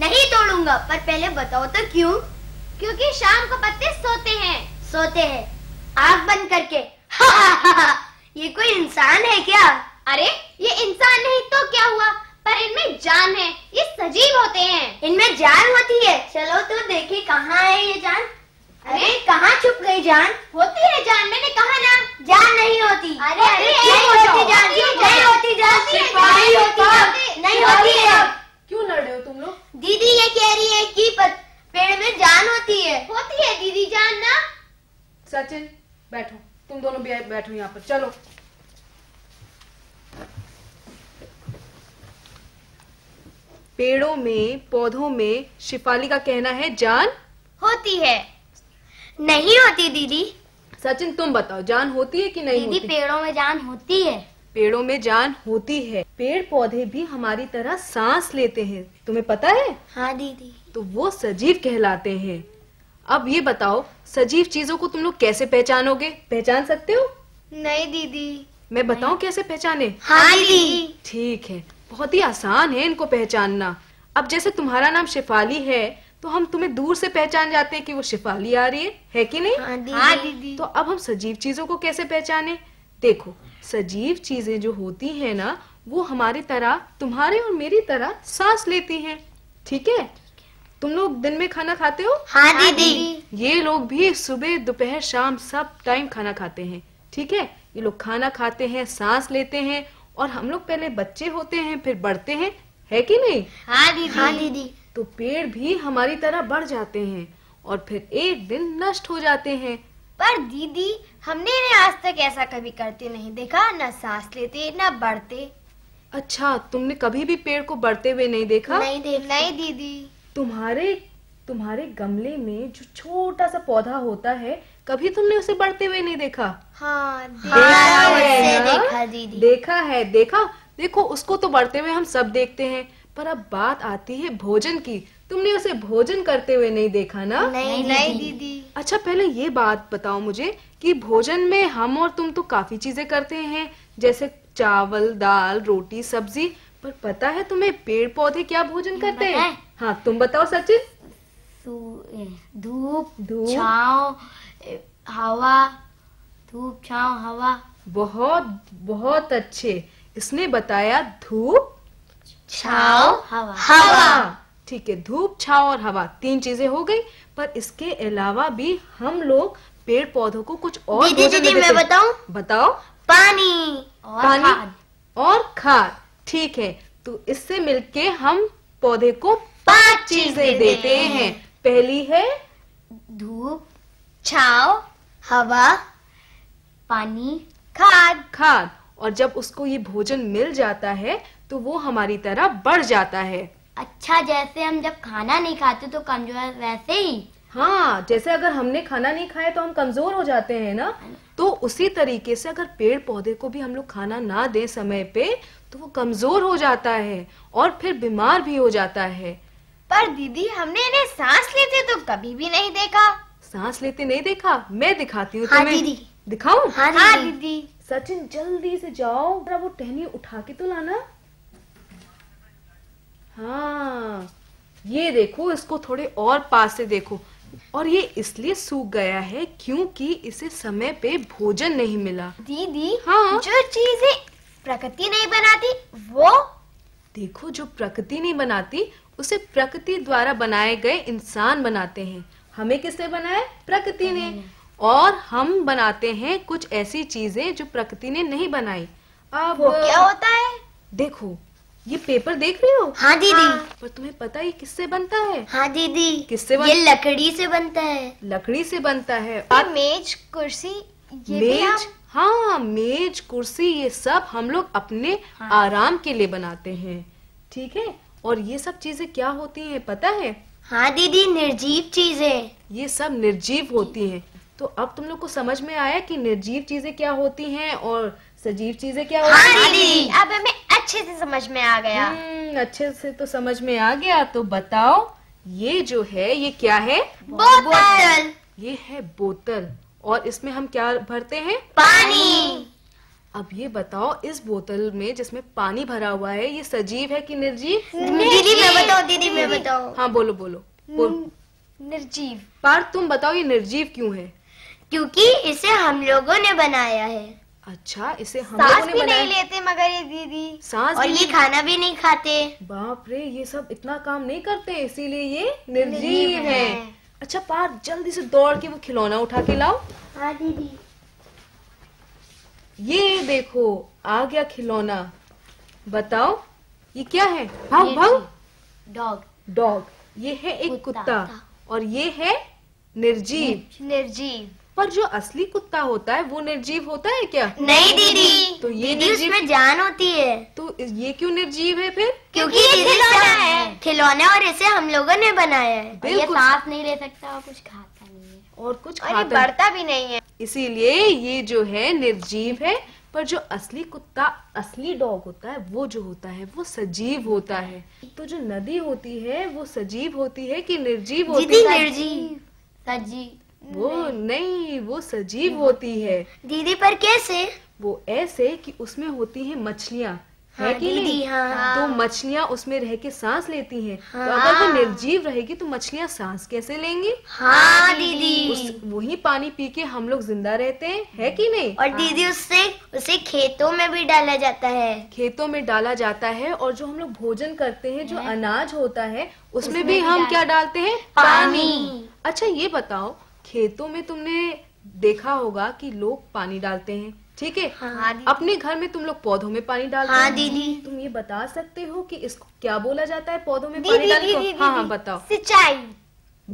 नहीं तोड़ूंगा पर पहले बताओ तो क्यों क्योंकि शाम को पत्ते सोते हैं सोते हैं आग बंद करके हा हा हा ये कोई इंसान है क्या अरे ये इंसान नहीं तो क्या हुआ पर इनमें जान है ये सजीव होते हैं इनमें जान होती है चलो तो देखे कहाँ है ये जान अरे कहाँ छुप गई जान होती है जान मैंने कहा ना जान नहीं होती अरे अरे नहीं होती जान होती जान नहीं होती नहीं है क्यों लड़ रहे हो तुम लोग दीदी ये कह रही है कि पेड़ में जान होती है होती है दीदी जान ना सचिन बैठो तुम दोनों भी बैठो यहाँ पर चलो पेड़ों में पौधों में शिफाली का कहना है जान होती है नहीं होती दीदी सचिन तुम बताओ जान होती है कि नहीं दीदी होती? पेड़ों में जान होती है पेड़ों में जान होती है पेड़ पौधे भी हमारी तरह सांस लेते हैं तुम्हें पता है हाँ दीदी तो वो सजीव कहलाते हैं अब ये बताओ सजीव चीजों को तुम लोग कैसे पहचानोगे पहचान सकते हो नहीं दीदी मैं बताऊँ कैसे पहचाने हाँ दीदी ठीक है बहुत ही आसान है इनको पहचानना अब जैसे तुम्हारा नाम शिफाली है तो हम तुम्हें दूर से पहचान जाते हैं कि वो शिफाली आ रही है है कि नहीं हाँ दीदी।, हाँ दीदी तो अब हम सजीव चीजों को कैसे पहचाने देखो सजीव चीज़ें जो होती हैं ना वो हमारी तरह तुम्हारे और मेरी तरह सांस लेती हैं ठीक है तुम लोग दिन में खाना खाते हो हाँ दीदी ये लोग भी सुबह दोपहर शाम सब टाइम खाना खाते हैं ठीक है ये लोग खाना खाते हैं सांस लेते हैं और हम लोग पहले बच्चे होते हैं फिर बढ़ते हैं है कि नहीं हाँ दीदी हाँ दीदी तो पेड़ भी हमारी तरह बढ़ जाते हैं और फिर एक दिन नष्ट हो जाते हैं पर दीदी हमने इन्हें आज तक ऐसा कभी करते नहीं देखा न सांस लेते न बढ़ते अच्छा तुमने कभी भी पेड़ को बढ़ते हुए नहीं देखा नहीं देखा नहीं दीदी तुम्हारे तुम्हारे गमले में जो छोटा सा पौधा होता है कभी तुमने उसे बढ़ते हुए नहीं देखा हाँ, देखा, हाँ, है देखा, देखा है देखा देखो उसको तो बढ़ते हुए हम सब देखते हैं पर अब बात आती है भोजन की तुमने उसे भोजन करते हुए नहीं देखा ना नहीं नहीं दीदी अच्छा पहले ये बात बताओ मुझे कि भोजन में हम और तुम तो काफी चीजें करते हैं जैसे चावल दाल रोटी सब्जी पर पता है तुम्हें पेड़ पौधे क्या भोजन करते हैं हाँ तुम बताओ सचिन धूप धूप छाव हवा धूप छाव हवा बहुत बहुत अच्छे इसने बताया धूप छाव हवा हवा ठीक है धूप छाव और हवा तीन चीजें हो गई पर इसके अलावा भी हम लोग पेड़ पौधों को कुछ और दीदी दीदी मैं बताऊं बताओ पानी और पानी खाद। और खाद ठीक है तो इससे मिलके हम पौधे को पांच चीजें देते हैं पहली है धूप छाव हवा पानी खाद खाद और जब उसको ये भोजन मिल जाता है तो वो हमारी तरह बढ़ जाता है अच्छा जैसे हम जब खाना नहीं खाते तो कमजोर वैसे ही हाँ जैसे अगर हमने खाना नहीं खाया तो हम कमजोर हो जाते हैं ना तो उसी तरीके से अगर पेड़ पौधे को भी हम लोग खाना ना दे समय पे तो वो कमजोर हो जाता है और फिर बीमार भी हो जाता है पर दीदी हमने इन्हें सांस लेते तो कभी भी नहीं देखा सांस लेते नहीं देखा मैं दिखाती हूँ हाँ दीदी हाँ दीदी सचिन जल्दी से जाओ वो टहनी उठा के तो लाना हाँ ये देखो इसको थोड़े और पास से देखो और ये इसलिए सूख गया है क्योंकि इसे समय पे भोजन नहीं मिला दीदी हाँ जो चीजें प्रकृति नहीं बनाती वो देखो जो प्रकृति नहीं बनाती उसे प्रकृति द्वारा बनाए गए इंसान बनाते हैं हमें किसने बनाया प्रकृति ने हम्म। और हम बनाते हैं कुछ ऐसी चीजें जो प्रकृति ने नहीं बनाई अब वो क्या होता है देखो ये पेपर देख रहे हो हाँ दीदी हाँ। पर तुम्हें पता ये किससे बनता है हाँ दीदी किससे ये लकड़ी से बनता है लकड़ी से बनता है और मेज कुर्सी ये मेज हाँ मेज कुर्सी ये सब हम लोग अपने हाँ। आराम के लिए बनाते हैं ठीक है और ये सब चीजें क्या होती हैं पता है हाँ दीदी निर्जीव चीजें ये सब निर्जीव होती हैं तो अब तुम लोग को समझ में आया कि निर्जीव चीजें क्या होती हैं और सजीव चीजें क्या होती हैं हाँ दीदी अब हमें अच्छे से समझ में आ गया हम्म, अच्छे से तो समझ में आ गया तो बताओ ये जो है ये क्या है बोतल, बोतल। ये है बोतल और इसमें हम क्या भरते हैं पानी अब ये बताओ इस बोतल में जिसमें पानी भरा हुआ है ये सजीव है कि निर्जीव दीदी मैं बताओ दीदी मैं बताओ हाँ बोलो बोलो बोल निर्जीव पार तुम बताओ ये निर्जीव क्यों है क्योंकि इसे हम लोगों ने बनाया है अच्छा इसे हम सांस भी नहीं लेते मगर ये दीदी सांस और ये खाना भी नहीं खाते बाप रे ये सब इतना काम नहीं करते इसीलिए ये निर्जीव है अच्छा पार जल्दी से दौड़ के वो खिलौना उठा के लाओ हाँ दीदी ये देखो आ गया खिलौना बताओ ये क्या है भाग भाग डॉग डॉग ये है एक कुत्ता और ये है निर्जीव निर्जीव पर जो असली कुत्ता होता है वो निर्जीव होता है क्या नहीं दीदी तो ये दीदी उसमें जान होती है तो ये क्यों निर्जीव है फिर क्योंकि ये खिलौना है खिलौना और इसे हम लोगों ने बनाया है ये सांस नहीं ले सकता और कुछ खाता नहीं है और कुछ और बढ़ता भी नहीं है इसीलिए ये जो है निर्जीव है पर जो असली कुत्ता असली डॉग होता है वो जो होता है वो सजीव होता है तो जो नदी होती है वो सजीव होती है कि निर्जीव होती है निर्जीव सजीव वो नहीं वो सजीव होती है दीदी पर कैसे वो ऐसे कि उसमें होती है मछलियाँ है हाँ, कि नहीं हाँ। तो मछलियाँ उसमें रह के सांस लेती हैं हाँ। तो अगर वो हाँ। निर्जीव रहेगी तो मछलियाँ सांस कैसे लेंगी हाँ, हाँ दीदी उस वही पानी पी के हम लोग जिंदा रहते हैं है कि नहीं और दीदी उससे उसे खेतों में भी डाला जाता है खेतों में डाला जाता है और जो हम लोग भोजन करते हैं जो अनाज होता है उसमें भी हम क्या डालते हैं पानी अच्छा ये बताओ खेतों में तुमने देखा होगा कि लोग पानी डालते हैं ठीक है हाँ, हाँ अपने घर में तुम लोग पौधों में पानी डालते हाँ, दीदी तुम ये बता सकते हो कि इसको क्या बोला जाता है पौधों में पानी डालने को हाँ हाँ बताओ सिंचाई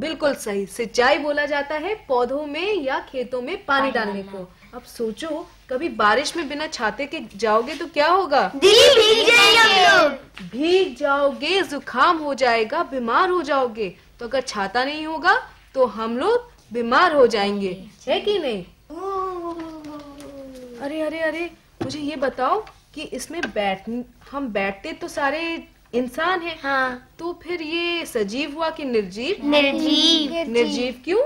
बिल्कुल सही सिंचाई बोला जाता है पौधों में या खेतों में पानी डालने को अब सोचो कभी बारिश में बिना छाते के जाओगे तो क्या होगा भीग जाएंगे भीग जाओगे जुकाम हो जाएगा बीमार हो जाओगे तो अगर छाता नहीं होगा तो हम लोग बीमार हो जाएंगे है कि नहीं अरे अरे अरे मुझे ये बताओ कि इसमें बैठ हम बैठते तो सारे इंसान है हाँ। तो फिर ये सजीव हुआ कि निर्जीव निर्जीव निर्जीव क्यों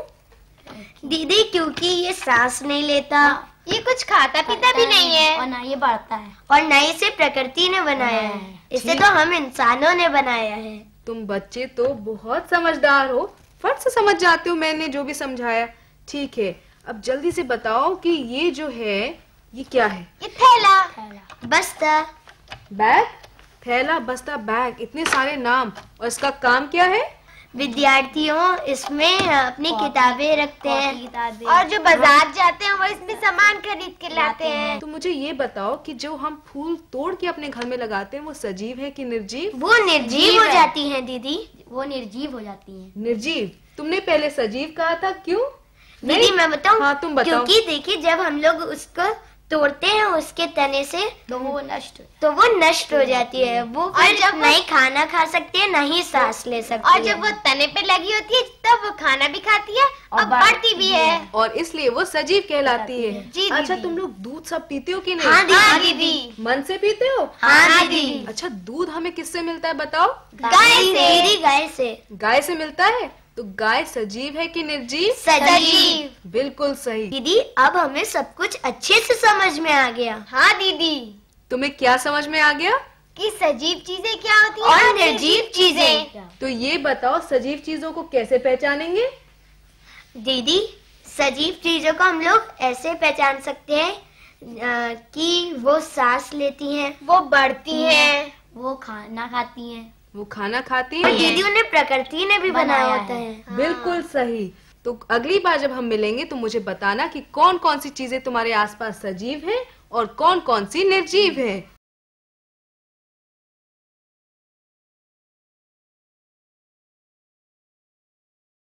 दीदी क्योंकि ये सांस नहीं लेता ये कुछ खाता पीता भी नहीं है और ना ये बढ़ता है और ना इसे प्रकृति ने बनाया है हाँ। इसे तो हम इंसानों ने बनाया है तुम बच्चे तो बहुत समझदार हो फट से समझ जाती हूँ मैंने जो भी समझाया ठीक है अब जल्दी से बताओ कि ये जो है ये क्या है ये थैला बस्ता बैग थैला बस्ता बैग इतने सारे नाम और इसका काम क्या है विद्यार्थियों इसमें अपनी किताबें रखते हैं और जो बाजार हाँ। जाते हैं वो इसमें सामान खरीद के लाते हैं तो मुझे ये बताओ कि जो हम फूल तोड़ के अपने घर में लगाते हैं वो सजीव है कि निर्जीव वो निर्जीव हो जाती हैं दीदी वो निर्जीव हो जाती है निर्जीव तुमने पहले सजीव कहा था क्यों नहीं मैं बताऊं हाँ तुम बताओ क्योंकि देखिए जब हम लोग उसको तोड़ते हैं उसके तने से तो वो नष्ट तो वो नष्ट हो जाती है वो और जब नहीं खाना खा सकती है नहीं सांस ले सकती और जब वो तने पे लगी होती है तब वो खाना भी खाती है और बढ़ती भी है और इसलिए वो सजीव कहलाती है जी अच्छा तुम लोग दूध सब पीते हो कि नहीं हाँ दीदी हाँ, मन से पीते हो हाँ, हाँ दीदी अच्छा दूध हमें किससे मिलता है बताओ गाय से गाय से गाय से मिलता है तो गाय सजीव है कि निर्जीव सजीव बिल्कुल सही दीदी अब हमें सब कुछ अच्छे से समझ में आ गया हाँ दीदी तुम्हें क्या समझ में आ गया कि सजीव चीजें क्या होती हैं और निर्जीव चीजें तो ये बताओ सजीव चीजों को कैसे पहचानेंगे दीदी सजीव चीजों को हम लोग ऐसे पहचान सकते हैं कि वो सांस लेती हैं वो बढ़ती हैं वो खाना खाती हैं वो खाना खाती है दीदी उन्हें प्रकृति ने भी बनाया, बनाया होता है हाँ। बिल्कुल सही तो अगली बार जब हम मिलेंगे तो मुझे बताना कि कौन कौन सी चीजें तुम्हारे आसपास सजीव हैं और कौन कौन सी निर्जीव हैं